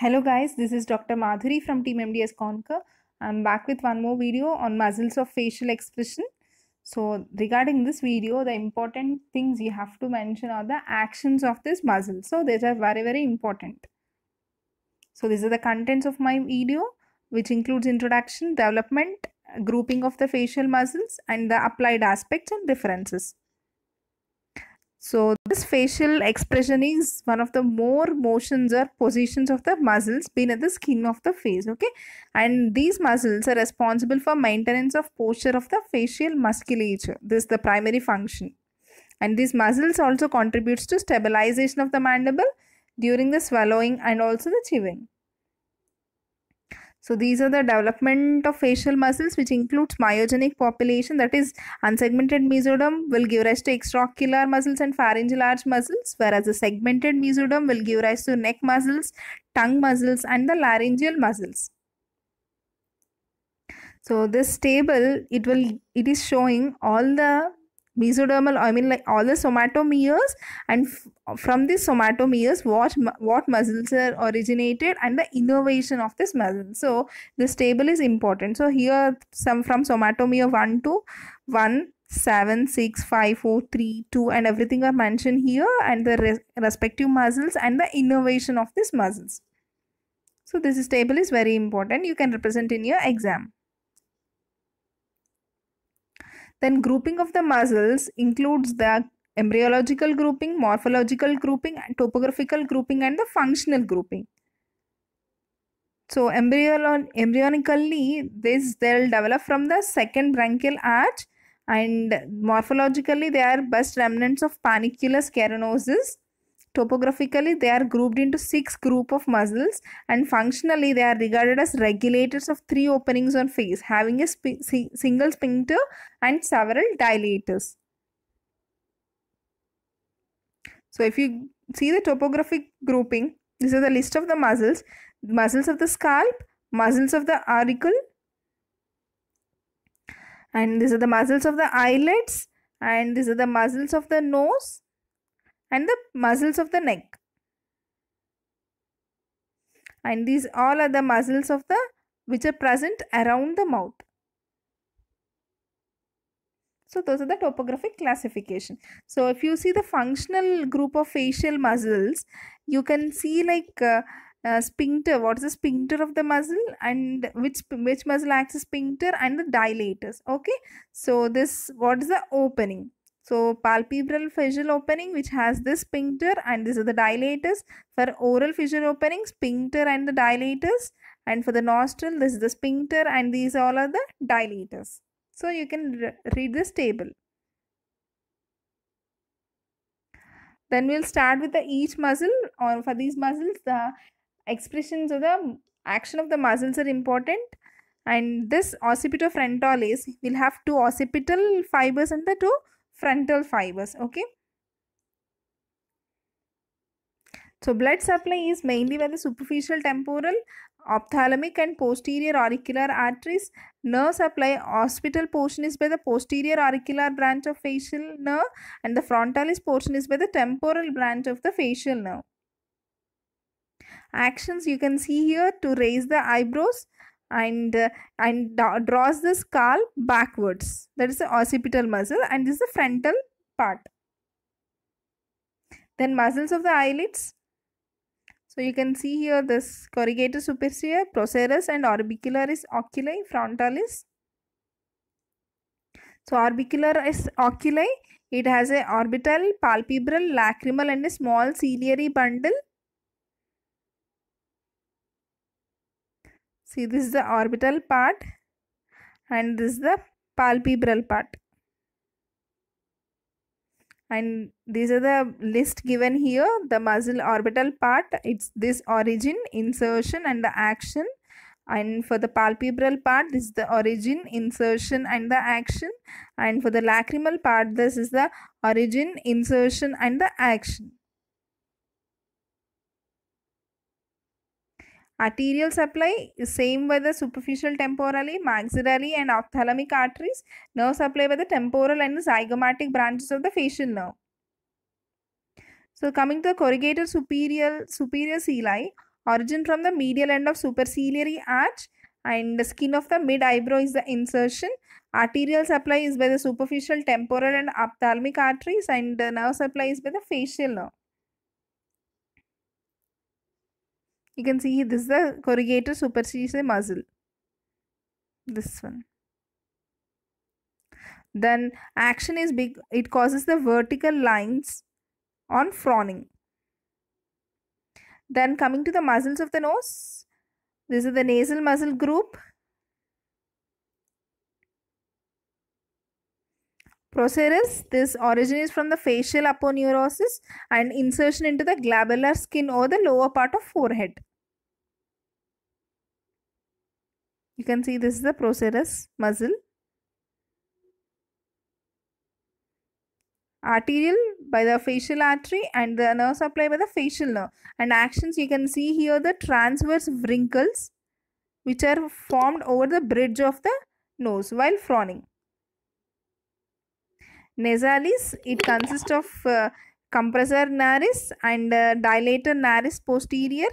Hello guys, this is Dr. Madhuri from Team MDS Conquer. I'm back with one more video on muscles of facial expression. So regarding this video, the important things you have to mention are the actions of this muscle. So these are very, very important. So these are the contents of my video, which includes introduction, development, grouping of the facial muscles and the applied aspects and differences. So this facial expression is one of the more motions or positions of the muscles being at the skin of the face. Okay. And these muscles are responsible for maintenance of posture of the facial musculature. This is the primary function. And these muscles also contributes to stabilization of the mandible during the swallowing and also the chewing. So these are the development of facial muscles which includes myogenic population that is unsegmented mesoderm will give rise to extraocular muscles and pharyngeal arch muscles whereas the segmented mesoderm will give rise to neck muscles, tongue muscles and the laryngeal muscles. So this table it will it is showing all the mesodermal i mean like all the somatomeres and from these somatomeres what what muscles are originated and the innervation of this muscle so this table is important so here some from somatomere 1 to 1 7 6 5 4 3 2 and everything are mentioned here and the respective muscles and the innervation of these muscles so this table is very important you can represent in your exam then grouping of the muscles includes the embryological grouping, morphological grouping, topographical grouping and the functional grouping. So embryon embryonically this they'll develop from the second branchial arch and morphologically they are best remnants of paniculus carinosis Topographically, they are grouped into six group of muscles and functionally they are regarded as regulators of three openings on face having a sp single sphincter and several dilators. So if you see the topographic grouping, these are the list of the muscles, muscles of the scalp, muscles of the auricle and these are the muscles of the eyelids and these are the muscles of the nose and the muscles of the neck and these all are the muscles of the which are present around the mouth so those are the topographic classification so if you see the functional group of facial muscles you can see like uh, uh, sphincter what is the sphincter of the muscle and which which muscle acts as sphincter and the dilators okay so this what is the opening so palpebral fissure opening which has this sphincter and this is the dilators. For oral fissure opening, sphincter and the dilators. And for the nostril, this is the sphincter and these all are the dilators. So you can read this table. Then we'll start with the each muscle or for these muscles the expressions of the action of the muscles are important and this occipitofrontal is will have two occipital fibers and the two frontal fibers okay so blood supply is mainly by the superficial temporal ophthalmic and posterior auricular arteries nerve supply hospital portion is by the posterior auricular branch of facial nerve and the frontalis portion is by the temporal branch of the facial nerve actions you can see here to raise the eyebrows and uh, and draws the skull backwards that is the occipital muscle and this is the frontal part then muscles of the eyelids so you can see here this corrugator superior procerus and orbicularis oculi frontalis so orbicularis oculi it has a orbital palpebral lacrimal and a small ciliary bundle See this is the orbital part and this is the palpebral part. And these are the list given here. The muscle orbital part, it's this origin, insertion and the action. And for the palpebral part, this is the origin, insertion and the action. And for the lacrimal part, this is the origin, insertion and the action. Arterial supply is same by the superficial temporally, maxillary and ophthalmic arteries. Nerve supply by the temporal and the zygomatic branches of the facial nerve. So coming to the corrugator superior, superior cili origin from the medial end of superciliary arch and the skin of the mid eyebrow is the insertion. Arterial supply is by the superficial temporal and ophthalmic arteries and the nerve supply is by the facial nerve. You can see this is the corrugator superciliae muscle. This one. Then action is big. It causes the vertical lines on frowning. Then coming to the muscles of the nose. This is the nasal muscle group Procerus, this originates from the facial aponeurosis and insertion into the glabellar skin or the lower part of forehead. You can see this is the procerus muscle. Arterial by the facial artery and the nerve supply by the facial nerve. And actions you can see here the transverse wrinkles which are formed over the bridge of the nose while frowning. Nasalis, it consists of uh, compressor naris and uh, dilator naris posterior.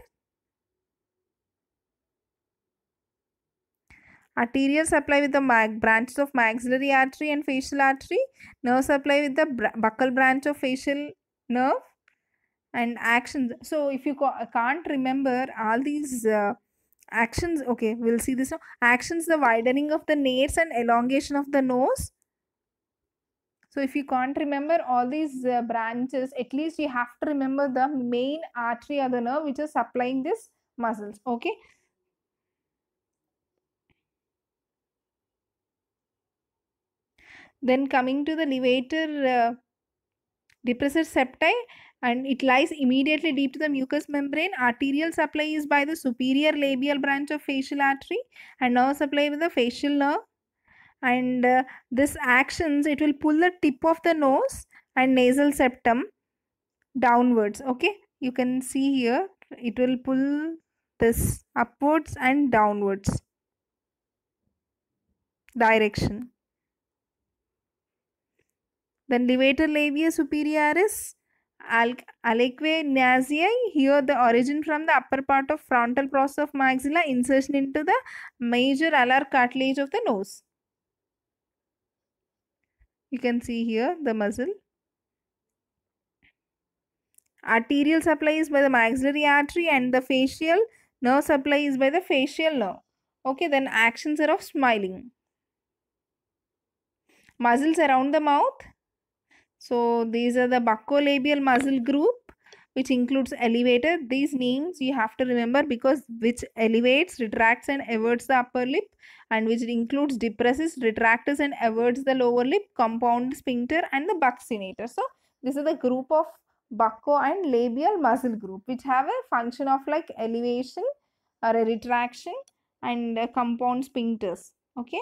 Arterial supply with the mag branches of maxillary artery and facial artery. Nerve supply with the buccal branch of facial nerve and actions. So, if you can't remember all these uh, actions, okay, we'll see this now. Actions, the widening of the nares and elongation of the nose so if you can't remember all these uh, branches, at least you have to remember the main artery or the nerve which is supplying this muscles. Okay. Then coming to the levator uh, depressor septi and it lies immediately deep to the mucous membrane. Arterial supply is by the superior labial branch of facial artery and nerve supply with the facial nerve and uh, this actions it will pull the tip of the nose and nasal septum downwards okay you can see here it will pull this upwards and downwards direction then levator labia superioris aliquae nasii here the origin from the upper part of frontal process of maxilla insertion into the major alar cartilage of the nose you can see here the muscle. Arterial supply is by the maxillary artery and hmm. the facial nerve supply is by the facial nerve. Okay, then actions are of smiling. Muscles around the mouth. So, these are the buccolabial muscle group which includes elevator. These names you have to remember because which elevates, retracts and everts the upper lip and which includes depresses, retractors and averts the lower lip, compound sphincter and the buccinator. So this is the group of bucco and labial muscle group which have a function of like elevation or a retraction and a compound sphincters. Okay.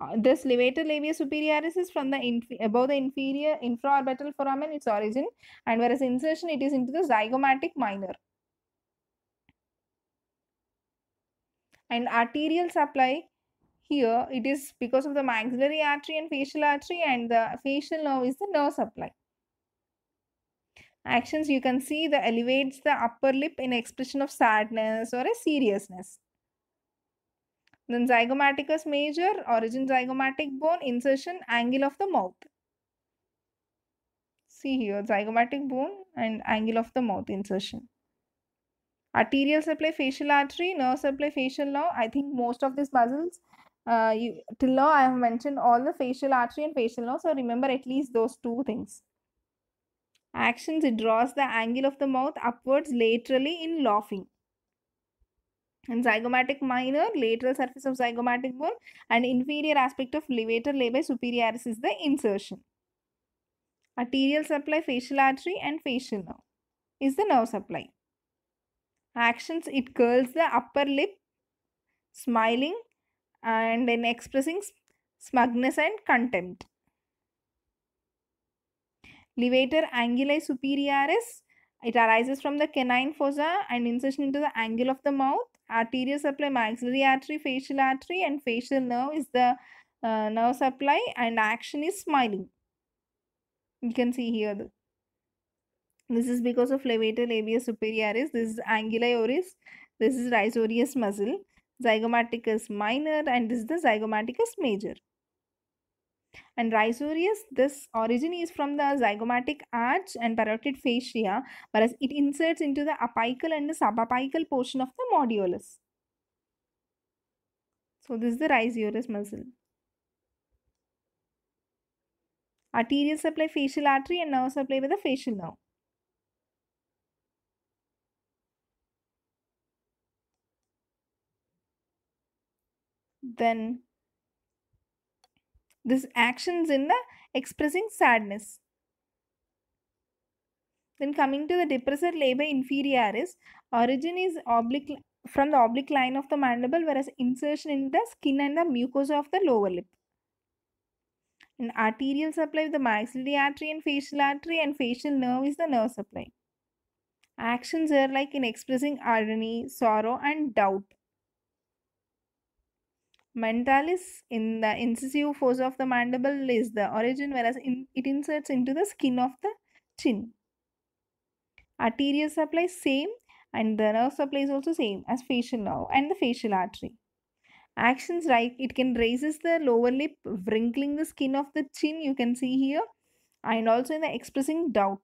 Uh, this levator labia superioris is from the above the inferior infraorbital foramen its origin and whereas insertion it is into the zygomatic minor and arterial supply here it is because of the maxillary artery and facial artery and the facial nerve is the nerve supply actions you can see the elevates the upper lip in expression of sadness or a seriousness then zygomaticus major origin zygomatic bone insertion angle of the mouth see here zygomatic bone and angle of the mouth insertion Arterial supply, facial artery, nerve supply, facial nerve. I think most of these muscles, uh, you, till now I have mentioned all the facial artery and facial nerve. So remember at least those two things. Actions, it draws the angle of the mouth upwards laterally in laughing. And zygomatic minor, lateral surface of zygomatic bone and inferior aspect of levator labi superioris is the insertion. Arterial supply, facial artery and facial nerve is the nerve supply actions, it curls the upper lip, smiling and in expressing smugness and contempt. Levator anguli superioris, it arises from the canine fossa and insertion into the angle of the mouth. Arterial supply, maxillary artery, facial artery and facial nerve is the uh, nerve supply and action is smiling. You can see here the this is because of levator labius superioris. This is anguli oris. This is risorius muscle. Zygomaticus minor and this is the zygomaticus major. And risorius, this origin is from the zygomatic arch and parotid fascia, whereas it inserts into the apical and the subapical portion of the modulus. So this is the risorius muscle. Arterial supply facial artery and nerve supply by the facial nerve. then this actions in the expressing sadness then coming to the depressor labia inferioris origin is oblique from the oblique line of the mandible whereas insertion in the skin and the mucosa of the lower lip in arterial supply the maxillary artery and facial artery and facial nerve is the nerve supply actions are like in expressing irony sorrow and doubt Mentalis in the incisive force of the mandible is the origin, whereas in, it inserts into the skin of the chin. Arterial supply same and the nerve supply is also same as facial nerve and the facial artery. Actions like it can raises the lower lip, wrinkling the skin of the chin, you can see here, and also in the expressing doubt.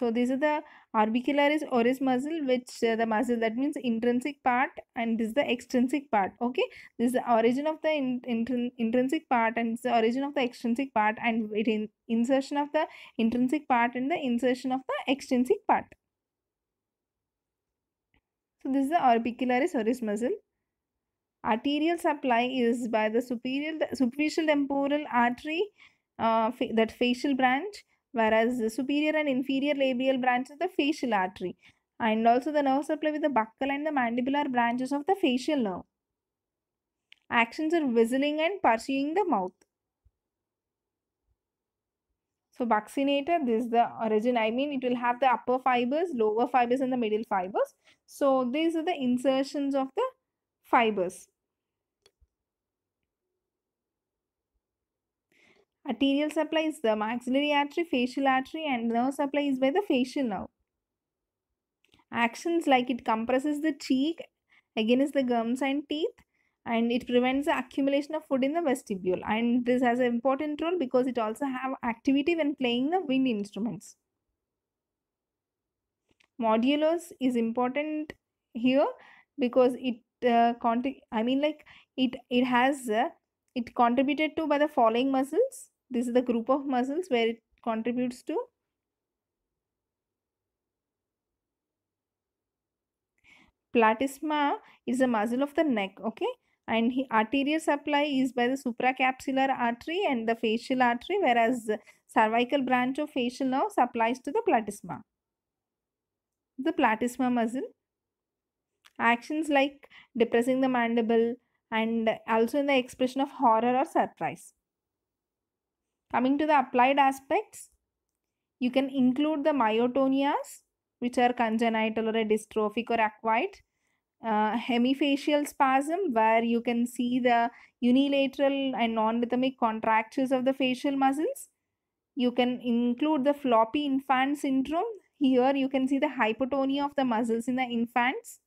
So this is the orbicularis oris muscle which uh, the muscle that means intrinsic part and this is the extrinsic part okay this is the origin of the in, in, intrinsic part and the origin of the extrinsic part and it in, insertion of the intrinsic part and the insertion of the extrinsic part. So this is the orbicularis oris muscle. Arterial supply is by the superior, the superficial temporal artery, uh, fa that facial branch whereas the superior and inferior labial branch of the facial artery and also the nerve supply with the buccal and the mandibular branches of the facial nerve. Actions are whistling and pursuing the mouth. So buccinator, this is the origin. I mean, it will have the upper fibers, lower fibers and the middle fibers. So these are the insertions of the fibers. Arterial supply is the maxillary artery, facial artery and nerve supply is by the facial nerve. Actions like it compresses the cheek against the gums and teeth and it prevents the accumulation of food in the vestibule and this has an important role because it also have activity when playing the wind instruments. Modulus is important here because it uh, I mean like it it has uh, it contributed to by the following muscles this is the group of muscles where it contributes to platysma is a muscle of the neck okay and arterial supply is by the supracapsular artery and the facial artery whereas cervical branch of facial nerve supplies to the platysma the platysma muscle actions like depressing the mandible and also in the expression of horror or surprise Coming to the applied aspects, you can include the myotonias, which are congenital or dystrophic or acquired, uh, hemifacial spasm, where you can see the unilateral and non-rhythmic contractures of the facial muscles. You can include the floppy infant syndrome. Here you can see the hypotonia of the muscles in the infants.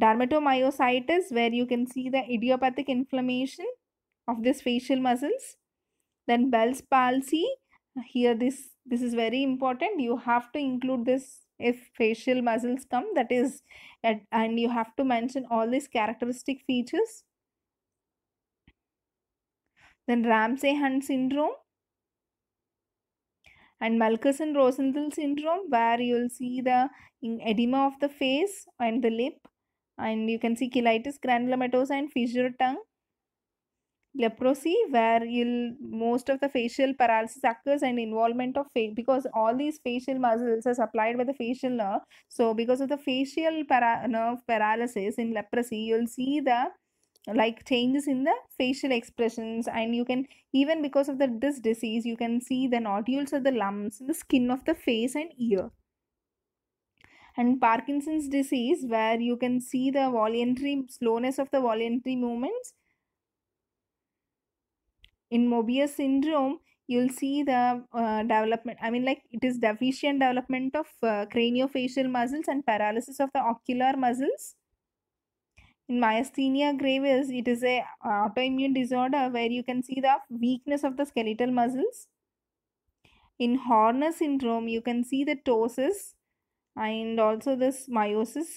Dermatomyositis, where you can see the idiopathic inflammation of these facial muscles then Bell's palsy, uh, here this, this is very important. You have to include this if facial muscles come that is at, and you have to mention all these characteristic features then ramsay hunt syndrome and Malkussen Rosenthal syndrome, where you will see the edema of the face and the lip, and you can see chelitis, granulomatosa, and fissure tongue leprosy where you'll most of the facial paralysis occurs and involvement of face because all these facial muscles are supplied by the facial nerve so because of the facial para- nerve paralysis in leprosy you'll see the like changes in the facial expressions and you can even because of the this disease you can see the nodules or the lumps in the skin of the face and ear and parkinson's disease where you can see the voluntary slowness of the voluntary movements in mobius syndrome you'll see the uh, development i mean like it is deficient development of uh, craniofacial muscles and paralysis of the ocular muscles in myasthenia gravis it is a uh, autoimmune disorder where you can see the weakness of the skeletal muscles in Horner syndrome you can see the ptosis and also this meiosis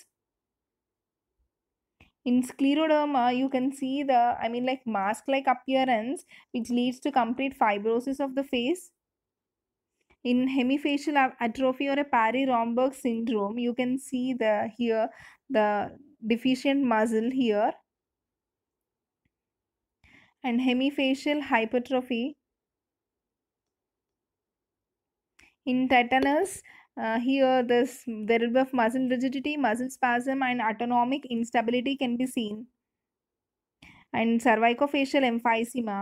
in scleroderma, you can see the, I mean, like mask like appearance, which leads to complete fibrosis of the face. In hemifacial atrophy or a Parry Romberg syndrome, you can see the here the deficient muscle here. And hemifacial hypertrophy. In tetanus, uh, here this there will be of muscle rigidity muscle spasm and autonomic instability can be seen and cervicofacial emphysema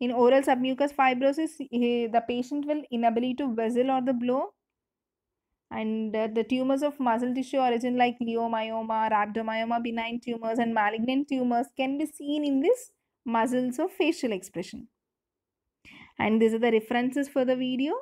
in oral submucous fibrosis he, the patient will inability to whistle or the blow and uh, the tumors of muscle tissue origin like leiomyoma rhabdomyoma benign tumors and malignant tumors can be seen in this muscles of facial expression and these are the references for the video